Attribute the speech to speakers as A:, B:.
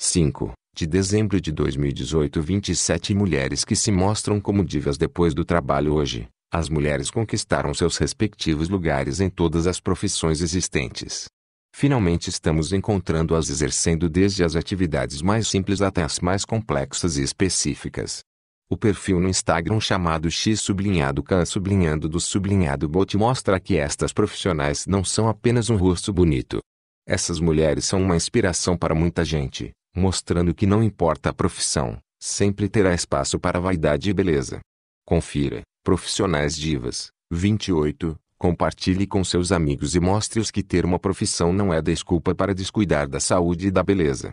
A: 5. De dezembro de 2018 27 mulheres que se mostram como divas depois do trabalho hoje. As mulheres conquistaram seus respectivos lugares em todas as profissões existentes. Finalmente estamos encontrando-as exercendo desde as atividades mais simples até as mais complexas e específicas. O perfil no Instagram chamado X sublinhado can sublinhando do sublinhado bot mostra que estas profissionais não são apenas um rosto bonito. Essas mulheres são uma inspiração para muita gente, mostrando que não importa a profissão, sempre terá espaço para vaidade e beleza. Confira, profissionais divas, 28, compartilhe com seus amigos e mostre-os que ter uma profissão não é desculpa para descuidar da saúde e da beleza.